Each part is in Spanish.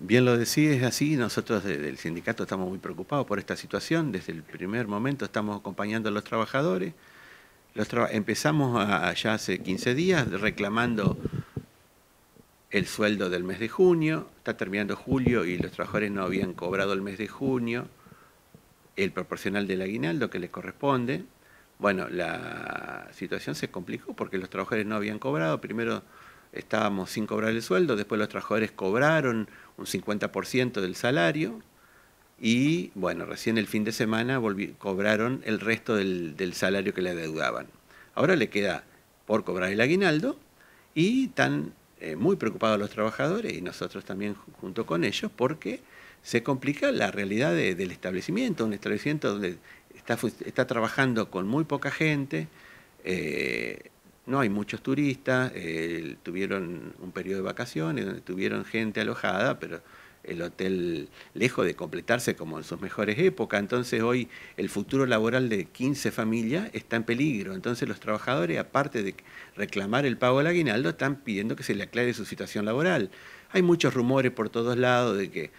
Bien lo decís, es así. Nosotros del sindicato estamos muy preocupados por esta situación. Desde el primer momento estamos acompañando a los trabajadores. Los empezamos ya hace 15 días reclamando el sueldo del mes de junio. Está terminando julio y los trabajadores no habían cobrado el mes de junio el proporcional del aguinaldo que les corresponde. Bueno, la situación se complicó porque los trabajadores no habían cobrado. Primero estábamos sin cobrar el sueldo, después los trabajadores cobraron un 50% del salario y, bueno, recién el fin de semana cobraron el resto del, salario que le adeudaban. Ahora le queda por cobrar el aguinaldo y están eh, muy preocupados los trabajadores y nosotros también junto con ellos porque se complica la realidad del establecimiento, un establecimiento donde está, está, trabajando con muy poca gente, eh, no hay muchos turistas, tuvieron un periodo de vacaciones, donde tuvieron gente alojada, pero el hotel lejos de completarse como en sus mejores épocas, entonces hoy el futuro laboral de 15 familias está en peligro, entonces los trabajadores, aparte de reclamar el pago del aguinaldo, están pidiendo que se le aclare su situación laboral. Hay muchos rumores por todos lados de que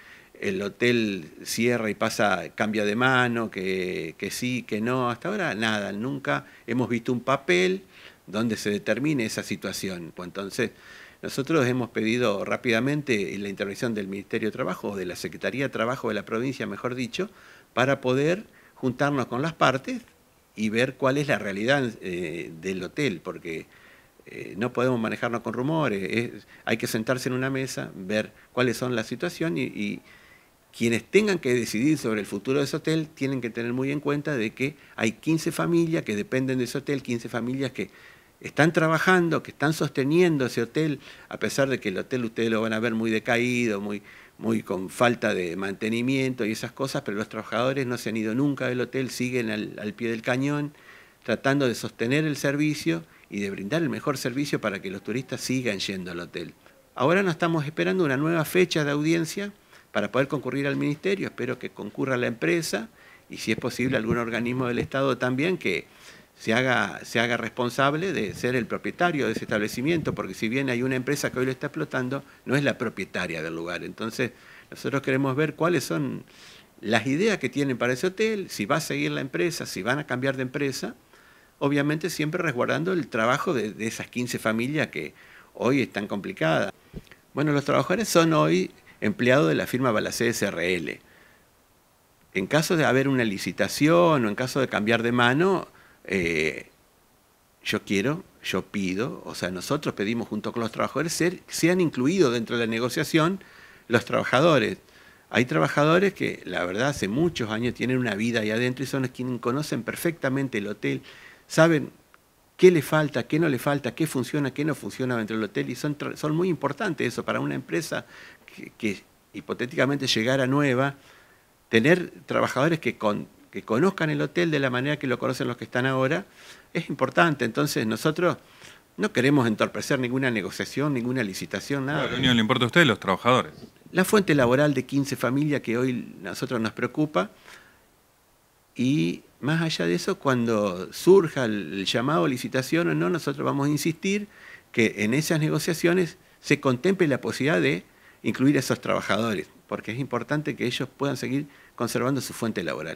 el hotel cierra y pasa, cambia de mano, que, que sí, que no, hasta ahora nada, nunca hemos visto un papel donde se determine esa situación. Pues entonces, nosotros hemos pedido rápidamente la intervención del Ministerio de Trabajo o de la Secretaría de Trabajo de la provincia, mejor dicho, para poder juntarnos con las partes y ver cuál es la realidad eh, del hotel, porque eh, no podemos manejarnos con rumores, hay que sentarse en una mesa, ver cuáles son las situaciones y, y quienes tengan que decidir sobre el futuro de ese hotel tienen que tener muy en cuenta de que hay 15 familias que dependen de ese hotel, 15 familias que están trabajando, que están sosteniendo ese hotel, a pesar de que el hotel ustedes lo van a ver muy decaído, muy, muy con falta de mantenimiento y esas cosas, pero los trabajadores no se han ido nunca del hotel, siguen al, al pie del cañón, tratando de sostener el servicio y de brindar el mejor servicio para que los turistas sigan yendo al hotel. Ahora nos estamos esperando una nueva fecha de audiencia para poder concurrir al ministerio, espero que concurra la empresa y si es posible algún organismo del Estado también que se haga, se haga responsable de ser el propietario de ese establecimiento, porque si bien hay una empresa que hoy lo está explotando, no es la propietaria del lugar. Entonces, nosotros queremos ver cuáles son las ideas que tienen para ese hotel, si va a seguir la empresa, si van a cambiar de empresa, obviamente siempre resguardando el trabajo de, esas 15 familias que hoy están complicadas. Bueno, los trabajadores son hoy empleados de la firma Balacé SRL. En caso de haber una licitación o en caso de cambiar de mano, eh, yo quiero, yo pido, o sea, nosotros pedimos junto con los trabajadores ser, sean incluidos dentro de la negociación los trabajadores. Hay trabajadores que, la verdad, hace muchos años tienen una vida ahí adentro y son los quienes conocen perfectamente el hotel, saben qué le falta, qué no le falta, qué funciona, qué no funciona dentro del hotel y son, son muy importantes eso para una empresa que, que hipotéticamente llegara nueva, tener trabajadores que con que conozcan el hotel de la manera que lo conocen los que están ahora, es importante. Entonces nosotros no queremos entorpecer ninguna negociación, ninguna licitación, nada. lo le importa a usted los trabajadores. La fuente laboral de 15 familias que hoy nosotros nos preocupa y más allá de eso, cuando surja el llamado a licitación o no, nosotros vamos a insistir que en esas negociaciones se contemple la posibilidad de incluir a esos trabajadores, porque es importante que ellos puedan seguir conservando su fuente laboral.